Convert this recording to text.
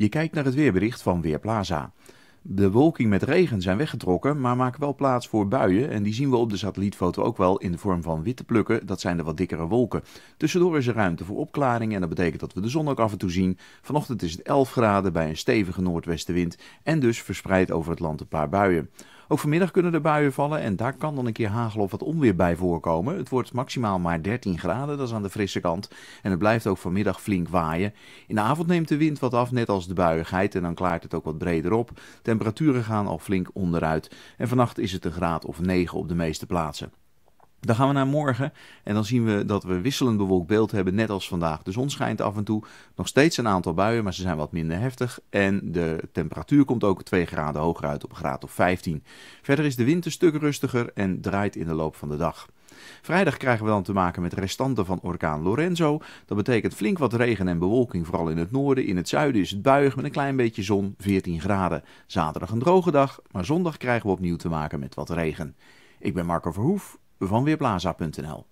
Je kijkt naar het weerbericht van Weerplaza. De wolking met regen zijn weggetrokken, maar maken wel plaats voor buien. En die zien we op de satellietfoto ook wel in de vorm van witte plukken. Dat zijn de wat dikkere wolken. Tussendoor is er ruimte voor opklaringen en dat betekent dat we de zon ook af en toe zien. Vanochtend is het 11 graden bij een stevige noordwestenwind en dus verspreid over het land een paar buien. Ook vanmiddag kunnen er buien vallen en daar kan dan een keer hagel of wat onweer bij voorkomen. Het wordt maximaal maar 13 graden, dat is aan de frisse kant. En het blijft ook vanmiddag flink waaien. In de avond neemt de wind wat af, net als de buiigheid. En dan klaart het ook wat breder op. Temperaturen gaan al flink onderuit. En vannacht is het een graad of 9 op de meeste plaatsen. Dan gaan we naar morgen en dan zien we dat we wisselend bewolkt beeld hebben, net als vandaag. De zon schijnt af en toe nog steeds een aantal buien, maar ze zijn wat minder heftig. En de temperatuur komt ook 2 graden hoger uit op graad of 15. Verder is de wind een stuk rustiger en draait in de loop van de dag. Vrijdag krijgen we dan te maken met restanten van orkaan Lorenzo. Dat betekent flink wat regen en bewolking, vooral in het noorden. In het zuiden is het buiig met een klein beetje zon, 14 graden. Zaterdag een droge dag, maar zondag krijgen we opnieuw te maken met wat regen. Ik ben Marco Verhoef van Weerblaza.nl